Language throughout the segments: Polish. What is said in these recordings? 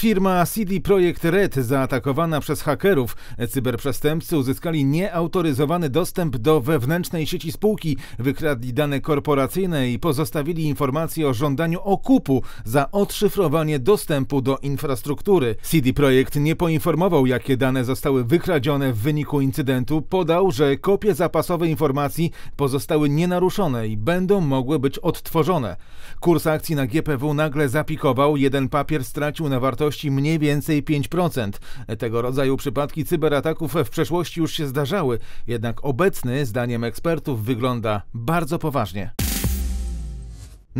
Firma CD Projekt Red zaatakowana przez hakerów. Cyberprzestępcy uzyskali nieautoryzowany dostęp do wewnętrznej sieci spółki, wykradli dane korporacyjne i pozostawili informacje o żądaniu okupu za odszyfrowanie dostępu do infrastruktury. CD Projekt nie poinformował, jakie dane zostały wykradzione w wyniku incydentu. Podał, że kopie zapasowe informacji pozostały nienaruszone i będą mogły być odtworzone. Kurs akcji na GPW nagle zapikował, jeden papier stracił na wartości wartości mniej więcej 5%. Tego rodzaju przypadki cyberataków w przeszłości już się zdarzały, jednak obecny, zdaniem ekspertów, wygląda bardzo poważnie.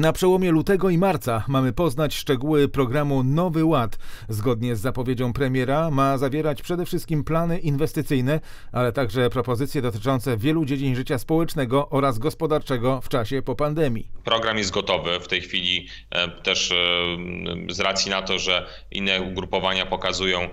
Na przełomie lutego i marca mamy poznać szczegóły programu Nowy Ład. Zgodnie z zapowiedzią premiera ma zawierać przede wszystkim plany inwestycyjne, ale także propozycje dotyczące wielu dziedzin życia społecznego oraz gospodarczego w czasie po pandemii. Program jest gotowy w tej chwili e, też e, z racji na to, że inne ugrupowania pokazują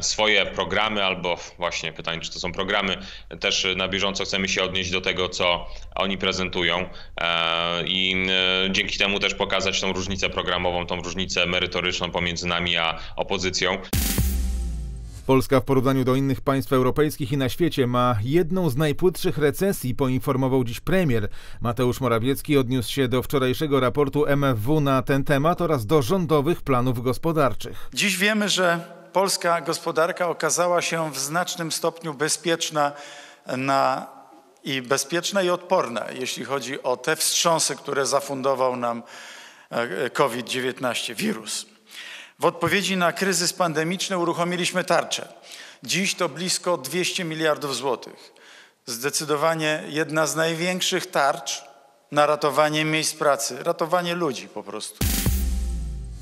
swoje programy albo właśnie pytanie, czy to są programy, też na bieżąco chcemy się odnieść do tego, co oni prezentują e, i E, dzięki temu też pokazać tą różnicę programową, tą różnicę merytoryczną pomiędzy nami a opozycją. Polska w porównaniu do innych państw europejskich i na świecie ma jedną z najpłytszych recesji, poinformował dziś premier. Mateusz Morawiecki odniósł się do wczorajszego raportu MFW na ten temat oraz do rządowych planów gospodarczych. Dziś wiemy, że polska gospodarka okazała się w znacznym stopniu bezpieczna na i bezpieczne i odporne, jeśli chodzi o te wstrząsy, które zafundował nam e, e, COVID-19 wirus. W odpowiedzi na kryzys pandemiczny uruchomiliśmy tarczę. Dziś to blisko 200 miliardów złotych. Zdecydowanie jedna z największych tarcz na ratowanie miejsc pracy, ratowanie ludzi po prostu.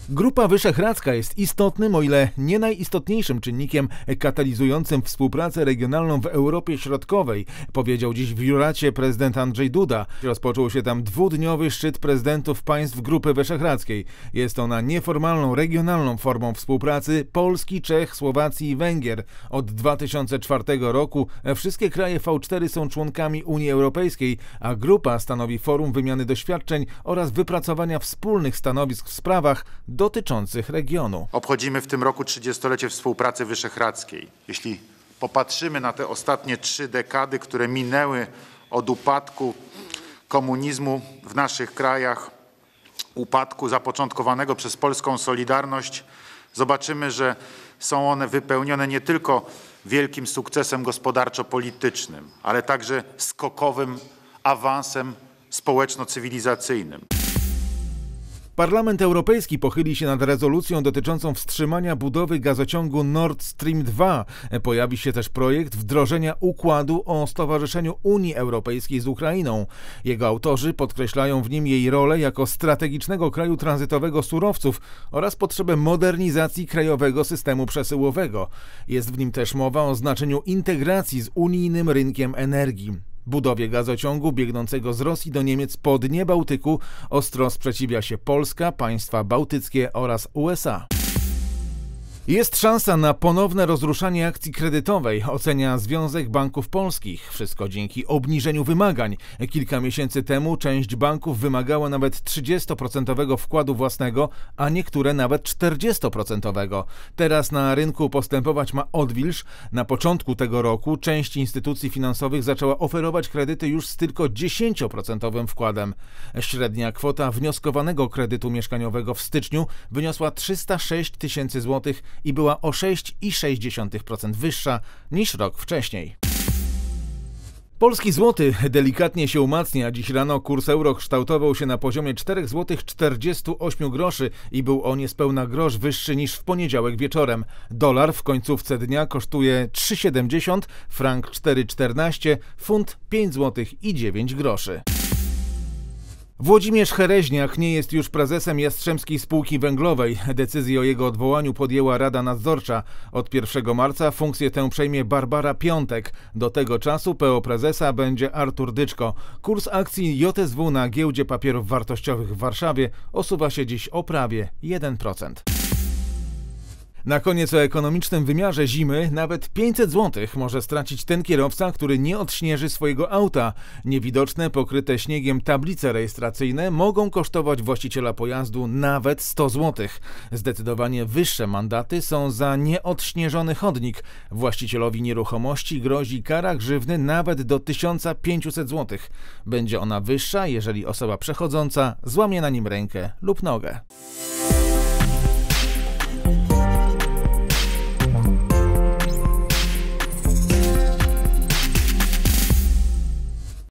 Grupa Wyszehradzka jest istotnym, o ile nie najistotniejszym czynnikiem katalizującym współpracę regionalną w Europie Środkowej, powiedział dziś w Juracie prezydent Andrzej Duda. Rozpoczął się tam dwudniowy szczyt prezydentów państw Grupy Wyszehradzkiej. Jest ona nieformalną, regionalną formą współpracy Polski, Czech, Słowacji i Węgier. Od 2004 roku wszystkie kraje V4 są członkami Unii Europejskiej, a grupa stanowi forum wymiany doświadczeń oraz wypracowania wspólnych stanowisk w sprawach dotyczących regionu. Obchodzimy w tym roku 30-lecie współpracy wyszehradzkiej. Jeśli popatrzymy na te ostatnie trzy dekady, które minęły od upadku komunizmu w naszych krajach, upadku zapoczątkowanego przez polską Solidarność, zobaczymy, że są one wypełnione nie tylko wielkim sukcesem gospodarczo-politycznym, ale także skokowym awansem społeczno-cywilizacyjnym. Parlament Europejski pochyli się nad rezolucją dotyczącą wstrzymania budowy gazociągu Nord Stream 2. Pojawi się też projekt wdrożenia układu o Stowarzyszeniu Unii Europejskiej z Ukrainą. Jego autorzy podkreślają w nim jej rolę jako strategicznego kraju tranzytowego surowców oraz potrzebę modernizacji krajowego systemu przesyłowego. Jest w nim też mowa o znaczeniu integracji z unijnym rynkiem energii. Budowie gazociągu biegnącego z Rosji do Niemiec po dnie Bałtyku ostro sprzeciwia się Polska, państwa bałtyckie oraz USA. Jest szansa na ponowne rozruszanie akcji kredytowej, ocenia Związek Banków Polskich. Wszystko dzięki obniżeniu wymagań. Kilka miesięcy temu część banków wymagała nawet 30% wkładu własnego, a niektóre nawet 40%. Teraz na rynku postępować ma odwilż. Na początku tego roku część instytucji finansowych zaczęła oferować kredyty już z tylko 10% wkładem. Średnia kwota wnioskowanego kredytu mieszkaniowego w styczniu wyniosła 306 tysięcy złotych i była o 6,6% wyższa niż rok wcześniej. Polski złoty delikatnie się umacnia. Dziś rano kurs euro kształtował się na poziomie 4 zł 48 groszy i był o niespełna grosz wyższy niż w poniedziałek wieczorem. Dolar w końcówce dnia kosztuje 3,70, frank 4,14, funt 5 zł i 9 groszy. Włodzimierz Hereźniak nie jest już prezesem Jastrzębskiej Spółki Węglowej. Decyzję o jego odwołaniu podjęła Rada Nadzorcza. Od 1 marca funkcję tę przejmie Barbara Piątek. Do tego czasu PO prezesa będzie Artur Dyczko. Kurs akcji JSW na giełdzie papierów wartościowych w Warszawie osuwa się dziś o prawie 1%. Na koniec o ekonomicznym wymiarze zimy nawet 500 zł może stracić ten kierowca, który nie odśnieży swojego auta. Niewidoczne, pokryte śniegiem tablice rejestracyjne mogą kosztować właściciela pojazdu nawet 100 zł. Zdecydowanie wyższe mandaty są za nieodśnieżony chodnik. Właścicielowi nieruchomości grozi kara grzywny nawet do 1500 zł. Będzie ona wyższa, jeżeli osoba przechodząca złamie na nim rękę lub nogę.